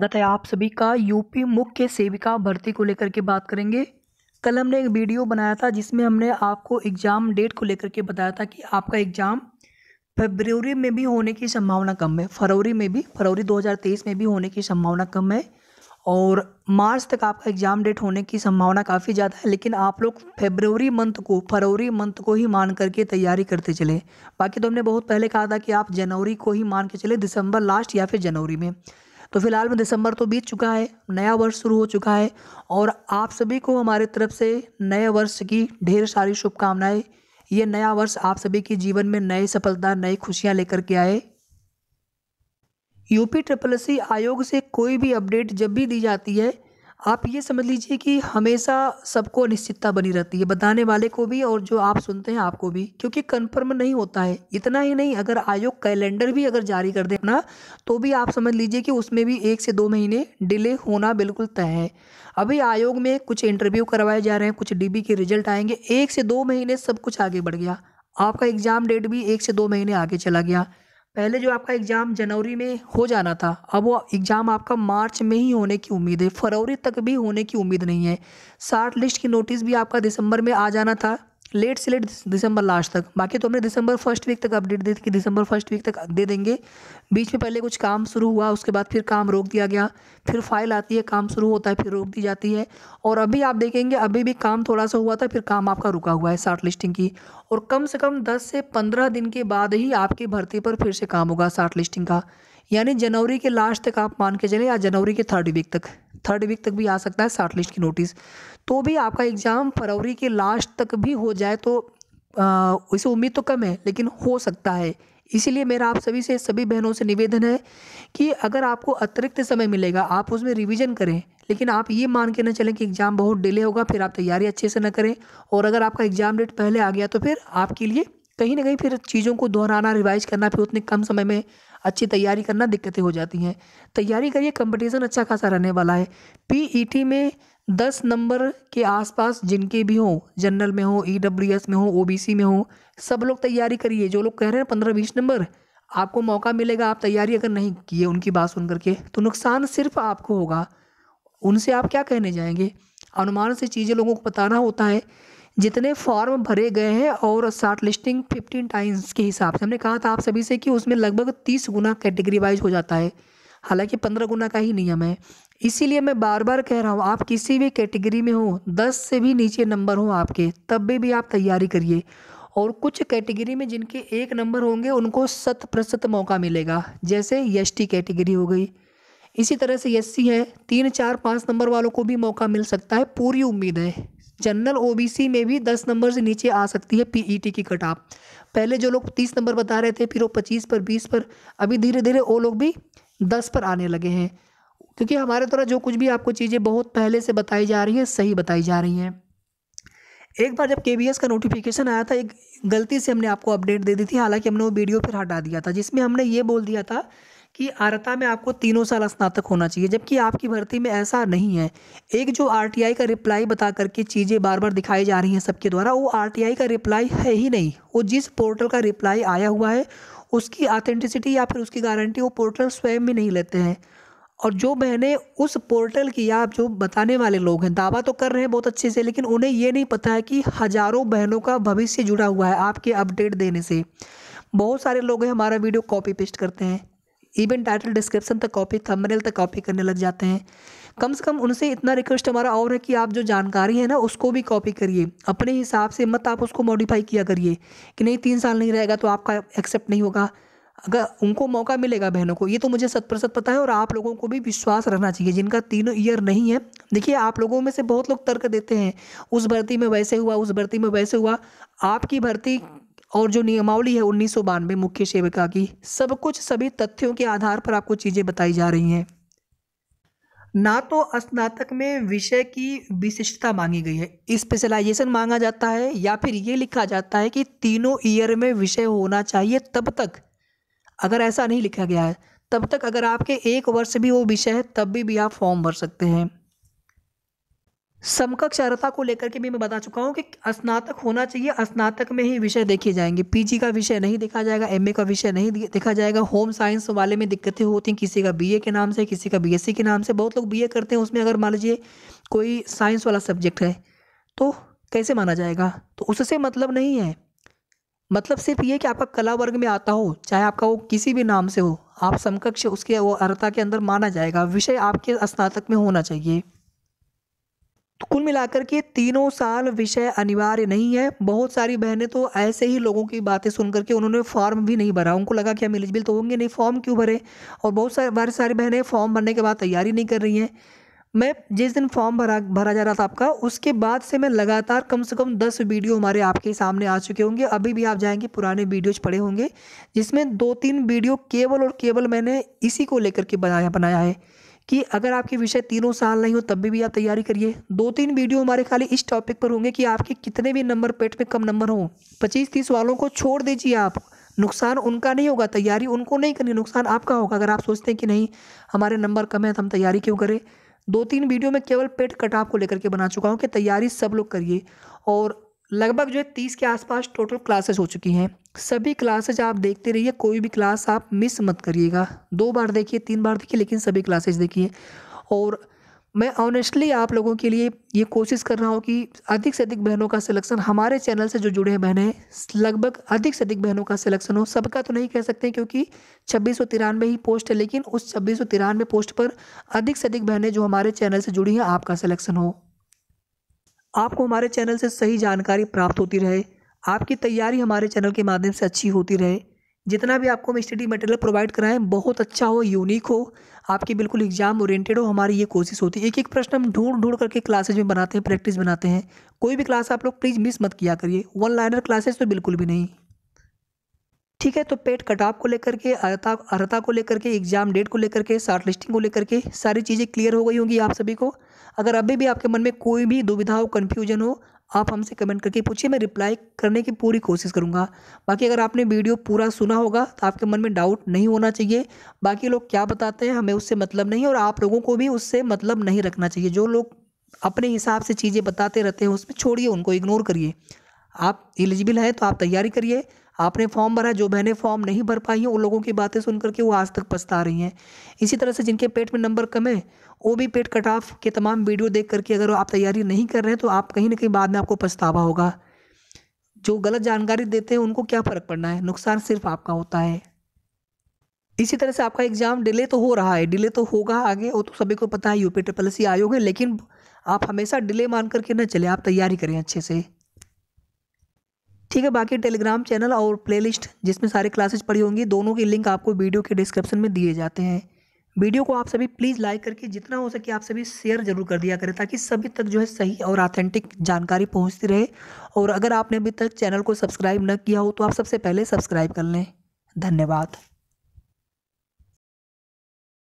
बताए आप सभी का यूपी मुख्य सेविका भर्ती को लेकर के बात करेंगे कल हमने एक वीडियो बनाया था जिसमें हमने आपको एग्ज़ाम डेट को लेकर के बताया था कि आपका एग्ज़ाम फरवरी में भी होने की संभावना कम है फरवरी में भी फरवरी 2023 में भी होने की संभावना कम है और मार्च तक आपका एग्ज़ाम डेट होने की संभावना काफ़ी ज़्यादा है लेकिन आप लोग फेबरवरी मंथ को फरवरी मंथ को ही मान करके तैयारी करते चले बाकी तो हमने बहुत पहले कहा था कि आप जनवरी को ही मान के चले दिसंबर लास्ट या फिर जनवरी में तो फिलहाल में दिसंबर तो बीत चुका है नया वर्ष शुरू हो चुका है और आप सभी को हमारे तरफ से नए वर्ष की ढेर सारी शुभकामनाएं ये नया वर्ष आप सभी के जीवन में नई सफलता नई खुशियाँ लेकर के आए यूपी ट्रिपल सी आयोग से कोई भी अपडेट जब भी दी जाती है आप ये समझ लीजिए कि हमेशा सबको अनिश्चितता बनी रहती है बताने वाले को भी और जो आप सुनते हैं आपको भी क्योंकि कन्फर्म नहीं होता है इतना ही नहीं अगर आयोग कैलेंडर भी अगर जारी कर देना तो भी आप समझ लीजिए कि उसमें भी एक से दो महीने डिले होना बिल्कुल तय है अभी आयोग में कुछ इंटरव्यू करवाए जा रहे हैं कुछ डीबी के रिजल्ट आएंगे एक से दो महीने सब कुछ आगे बढ़ गया आपका एग्ज़ाम डेट भी एक से दो महीने आगे चला गया पहले जो आपका एग्ज़ाम जनवरी में हो जाना था अब वो एग्ज़ाम आपका मार्च में ही होने की उम्मीद है फरवरी तक भी होने की उम्मीद नहीं है शार्ट लिस्ट की नोटिस भी आपका दिसंबर में आ जाना था लेट से लेट दिसंबर लास्ट तक बाकी तो हमने दिसंबर फर्स्ट वीक तक अपडेट दी थी कि दिसंबर फर्स्ट वीक तक दे देंगे बीच में पहले कुछ काम शुरू हुआ उसके बाद फिर काम रोक दिया गया फिर फाइल आती है काम शुरू होता है फिर रोक दी जाती है और अभी आप देखेंगे अभी भी काम थोड़ा सा हुआ था फिर काम आपका रुका हुआ है शार्ट लिस्टिंग की और कम से कम दस से पंद्रह दिन के बाद ही आपकी भर्ती पर फिर से काम होगा शार्ट लिस्टिंग का यानी जनवरी के लास्ट तक आप मान के चले या जनवरी के थर्ड वीक तक थर्ड वीक तक भी आ सकता है शार्ट लिस्ट की नोटिस तो भी आपका एग्ज़ाम फरवरी के लास्ट तक भी हो जाए तो इसे उम्मीद तो कम है लेकिन हो सकता है इसीलिए मेरा आप सभी से सभी बहनों से निवेदन है कि अगर आपको अतिरिक्त समय मिलेगा आप उसमें रिवीजन करें लेकिन आप ये मान के ना चलें कि एग्ज़ाम बहुत डिले होगा फिर आप तैयारी अच्छे से ना करें और अगर आपका एग्ज़ाम डेट पहले आ गया तो फिर आपके लिए कहीं ना कहीं फिर चीज़ों को दोहराना रिवाइज करना फिर उतने कम समय में अच्छी तैयारी करना दिक्कतें हो जाती हैं तैयारी करिए कंपटीशन अच्छा खासा रहने वाला है पीईटी e में दस नंबर के आसपास जिनके भी हों जनरल में हो ईडब्ल्यूएस e में हो ओबीसी में हो सब लोग तैयारी करिए जो लोग कह रहे हैं पंद्रह बीस नंबर आपको मौका मिलेगा आप तैयारी अगर नहीं किए उनकी बात सुन करके तो नुकसान सिर्फ आपको होगा उनसे आप क्या कहने जाएंगे अनुमान से चीज़ें लोगों को बताना होता है जितने फॉर्म भरे गए हैं और शार्ट लिस्टिंग फिफ्टीन टाइम्स के हिसाब से हमने कहा था आप सभी से कि उसमें लगभग तीस गुना कैटेगरी वाइज हो जाता है हालांकि पंद्रह गुना का ही नियम है इसीलिए मैं बार बार कह रहा हूँ आप किसी भी कैटेगरी में हो दस से भी नीचे नंबर हो आपके तब भी, भी आप तैयारी करिए और कुछ कैटेगरी में जिनके एक नंबर होंगे उनको शत प्रतिशत मौका मिलेगा जैसे एस कैटेगरी हो गई इसी तरह से एस है तीन चार पाँच नंबर वालों को भी मौका मिल सकता है पूरी उम्मीद है जनरल ओबीसी में भी दस नंबर से नीचे आ सकती है पीईटी की कट आप पहले जो लोग तीस नंबर बता रहे थे फिर वो पच्चीस पर बीस पर अभी धीरे धीरे वो लोग भी दस पर आने लगे हैं क्योंकि हमारे द्वारा जो कुछ भी आपको चीज़ें बहुत पहले से बताई जा रही हैं सही बताई जा रही हैं एक बार जब के का नोटिफिकेशन आया था एक गलती से हमने आपको अपडेट दे दी थी हालांकि हमने वो वीडियो फिर हटा दिया था जिसमें हमने ये बोल दिया था कि आरता में आपको तीनों साल स्नातक होना चाहिए जबकि आपकी भर्ती में ऐसा नहीं है एक जो आर का रिप्लाई बता करके चीज़ें बार बार दिखाई जा रही हैं सबके द्वारा वो आर का रिप्लाई है ही नहीं वो जिस पोर्टल का रिप्लाई आया हुआ है उसकी ऑथेंटिसिटी या फिर उसकी गारंटी वो पोर्टल स्वयं भी नहीं लेते हैं और जो मैंने उस पोर्टल की या जो बताने वाले लोग हैं दावा तो कर रहे हैं बहुत अच्छे से लेकिन उन्हें ये नहीं पता है कि हज़ारों बहनों का भविष्य जुड़ा हुआ है आपके अपडेट देने से बहुत सारे लोग हैं हमारा वीडियो कॉपी पेस्ट करते हैं इवन टाइटल डिस्क्रिप्शन तक कॉपी थंबनेल तक कॉपी करने लग जाते हैं कम से कम उनसे इतना रिक्वेस्ट हमारा और है कि आप जो जानकारी है ना उसको भी कॉपी करिए अपने हिसाब से मत आप उसको मॉडिफाई किया करिए कि नहीं तीन साल नहीं रहेगा तो आपका एक्सेप्ट नहीं होगा अगर उनको मौका मिलेगा बहनों को ये तो मुझे शत प्रतिशत पता है और आप लोगों को भी विश्वास रखना चाहिए जिनका तीनों ईयर नहीं है देखिए आप लोगों में से बहुत लोग तर्क देते हैं उस भर्ती में वैसे हुआ उस भर्ती में वैसे हुआ आपकी भर्ती और जो नियमावली है उन्नीस मुख्य सेविका की सब कुछ सभी तथ्यों के आधार पर आपको चीज़ें बताई जा रही हैं ना तो स्नातक में विषय की विशिष्टता मांगी गई है स्पेशलाइजेशन मांगा जाता है या फिर ये लिखा जाता है कि तीनों ईयर में विषय होना चाहिए तब तक अगर ऐसा नहीं लिखा गया है तब तक अगर आपके एक वर्ष भी वो विषय है तब भी, भी आप फॉर्म भर सकते हैं समकक्षारता को लेकर के भी मैं बता चुका हूँ कि स्नातक होना चाहिए स्नातक में ही विषय देखे जाएंगे पीजी का विषय नहीं देखा जाएगा एमए का विषय नहीं देखा जाएगा होम साइंस वाले में दिक्कतें होती हैं किसी का बीए के नाम से किसी का बीएससी के नाम से बहुत लोग बीए करते हैं उसमें अगर मान लीजिए कोई साइंस वाला सब्जेक्ट है तो कैसे माना जाएगा तो उससे मतलब नहीं है मतलब सिर्फ ये कि आपका कला वर्ग में आता हो चाहे आपका वो किसी भी नाम से हो आप समकक्ष उसके वो अर्ता के अंदर माना जाएगा विषय आपके स्नातक में होना चाहिए तो कुल मिलाकर के तीनों साल विषय अनिवार्य नहीं है बहुत सारी बहनें तो ऐसे ही लोगों की बातें सुन करके उन्होंने फॉर्म भी नहीं भरा उनको लगा कि हम एलिजिबल तो होंगे नहीं फॉर्म क्यों भरे और बहुत सारे बहुत सारी बहनें फॉर्म भरने के बाद तैयारी नहीं कर रही हैं मैं जिस दिन फॉर्म भरा भरा जा रहा था आपका उसके बाद से मैं लगातार कम से कम दस वीडियो हमारे आपके सामने आ चुके होंगे अभी भी आप जाएंगे पुराने वीडियोज पड़े होंगे जिसमें दो तीन वीडियो केवल और केवल मैंने इसी को लेकर के बनाया बनाया है कि अगर आपके विषय तीनों साल नहीं हो तब भी, भी आप तैयारी करिए दो तीन वीडियो हमारे खाली इस टॉपिक पर होंगे कि आपके कितने भी नंबर पेट में कम नंबर हों पच्चीस तीस वालों को छोड़ दीजिए आप नुकसान उनका नहीं होगा तैयारी उनको नहीं करनी नुकसान आपका होगा अगर आप सोचते हैं कि नहीं हमारे नंबर कम है तो हम तैयारी क्यों करें दो तीन वीडियो में केवल पेट कटाव को लेकर के बना चुका हूँ कि तैयारी सब लोग करिए और लगभग जो है तीस के आसपास टोटल क्लासेस हो चुकी हैं सभी क्लासेज आप देखते रहिए कोई भी क्लास आप मिस मत करिएगा दो बार देखिए तीन बार देखिए लेकिन सभी क्लासेज देखिए और मैं ऑनेस्टली आप लोगों के लिए ये कोशिश कर रहा हूँ कि अधिक से अधिक बहनों का सिलेक्शन हमारे चैनल से जो जुड़े हैं बहनें लगभग अधिक से अधिक बहनों का सिलेक्शन हो सबका तो नहीं कह सकते क्योंकि छब्बीस सौ तिरानवे ही पोस्ट है लेकिन उस छब्बीस सौ तिरानवे पोस्ट पर अधिक से अधिक बहनें जो हमारे चैनल से जुड़ी हैं आपका सिलेक्शन हो आपको हमारे चैनल से सही जानकारी प्राप्त होती रहे आपकी तैयारी हमारे चैनल के माध्यम से अच्छी होती रहे जितना भी आपको हम स्टडी मटेरियल प्रोवाइड कराएं बहुत अच्छा हो यूनिक हो आपकी बिल्कुल एग्जाम ओरिएंटेड हो हमारी ये कोशिश होती है एक एक प्रश्न हम ढूंढ ढूंढ करके क्लासेज में बनाते हैं प्रैक्टिस बनाते हैं कोई भी क्लास आप लोग प्लीज़ मिस मत किया करिए वन लाइनर क्लासेज तो बिल्कुल भी नहीं ठीक है तो पेट कटाप को लेकर के अर्था अर्हता को लेकर के एग्जाम डेट को लेकर के शार्ट लिस्टिंग को लेकर के सारी चीज़ें क्लियर हो गई होंगी आप सभी को अगर अभी भी आपके मन में कोई भी दुविधा हो कन्फ्यूजन हो आप हमसे कमेंट करके पूछिए मैं रिप्लाई करने की पूरी कोशिश करूँगा बाकी अगर आपने वीडियो पूरा सुना होगा तो आपके मन में डाउट नहीं होना चाहिए बाकी लोग क्या बताते हैं हमें उससे मतलब नहीं और आप लोगों को भी उससे मतलब नहीं रखना चाहिए जो लोग अपने हिसाब से चीज़ें बताते रहते हैं उसमें छोड़िए उनको इग्नोर करिए आप एलिजिबल हैं तो आप तैयारी करिए आपने फॉर्म भरा जो बहनें फॉर्म नहीं भर पाई हैं उन लोगों की बातें सुन करके वो आज तक पछता रही हैं इसी तरह से जिनके पेट में नंबर कम है वो भी पेट कट ऑफ के तमाम वीडियो देख करके अगर आप तैयारी नहीं कर रहे हैं तो आप कहीं ना कहीं बाद में आपको पछतावा होगा जो गलत जानकारी देते हैं उनको क्या फ़र्क पड़ना है नुकसान सिर्फ आपका होता है इसी तरह से आपका एग्ज़ाम डिले तो हो रहा है डिले तो होगा आगे वो तो सभी को पता है यूपी ट्रिपल सी आयोग है लेकिन आप हमेशा डिले मान करके ना चले आप तैयारी करें अच्छे से ठीक है बाकी टेलीग्राम चैनल और प्लेलिस्ट जिसमें सारे क्लासेज पड़ी होंगी दोनों के लिंक आपको वीडियो के डिस्क्रिप्शन में दिए जाते हैं वीडियो को आप सभी प्लीज़ लाइक करके जितना हो सके आप सभी शेयर जरूर कर दिया करें ताकि सभी तक जो है सही और ऑथेंटिक जानकारी पहुंचती रहे और अगर आपने अभी तक चैनल को सब्सक्राइब न किया हो तो आप सबसे पहले सब्सक्राइब कर लें धन्यवाद